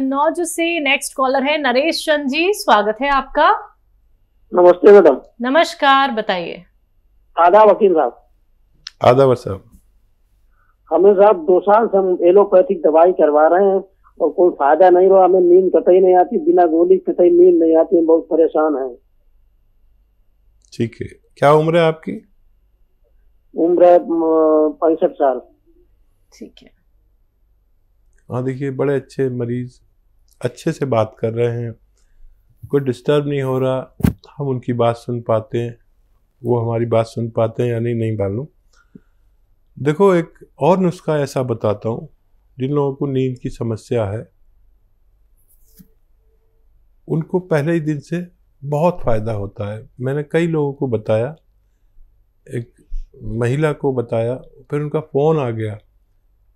कन्नौज से next collar है नरेश चंद जी स्वागत है आपका नमस्ते मैडम नमस्कार बताइए आदा वकील साहब आदावर साहब हमें साहब दो साल से हम एलोपैथिक दवाई करवा रहे हैं और कोई फायदा नहीं हुआ हमें नींद कतई नहीं आती बिना गोली कतई नींद नहीं आती हम बहुत परेशान हैं ठीक है क्या उम्र है आपकी उम्र है पैंसठ साल ठीक है हाँ देखिए बड़े अच्छे मरीज अच्छे से बात कर रहे हैं कोई डिस्टर्ब नहीं हो रहा हम उनकी बात सुन पाते हैं वो हमारी बात सुन पाते हैं या नहीं नहीं मालूम देखो एक और नुस्खा ऐसा बताता हूँ जिन लोगों को नींद की समस्या है उनको पहले ही दिन से बहुत फ़ायदा होता है मैंने कई लोगों को बताया एक महिला को बताया फिर उनका फ़ोन आ गया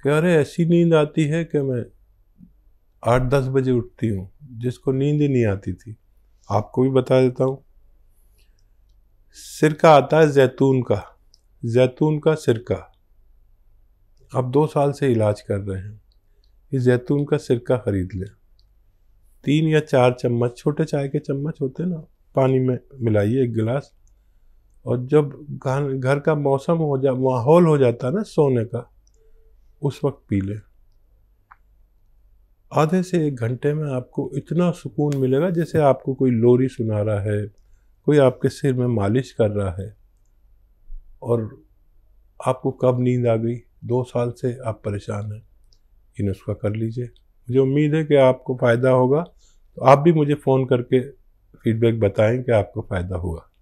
कि अरे ऐसी नींद आती है कि मैं आठ दस बजे उठती हूँ जिसको नींद ही नहीं आती थी आपको भी बता देता हूँ सिरका आता है जैतून का जैतून का सिरका आप दो साल से इलाज कर रहे हैं ये जैतून का सिरका खरीद लें तीन या चार चम्मच छोटे चाय के चम्मच होते हैं ना पानी में मिलाइए एक गिलास और जब घर घर का मौसम हो जा माहौल हो जाता है ना सोने का उस वक्त पी लें आधे से एक घंटे में आपको इतना सुकून मिलेगा जैसे आपको कोई लोरी सुना रहा है कोई आपके सिर में मालिश कर रहा है और आपको कब नींद आ गई दो साल से आप परेशान हैं ये नुस्खा कर लीजिए मुझे उम्मीद है कि आपको फ़ायदा होगा तो आप भी मुझे फ़ोन करके फीडबैक बताएं कि आपको फ़ायदा हुआ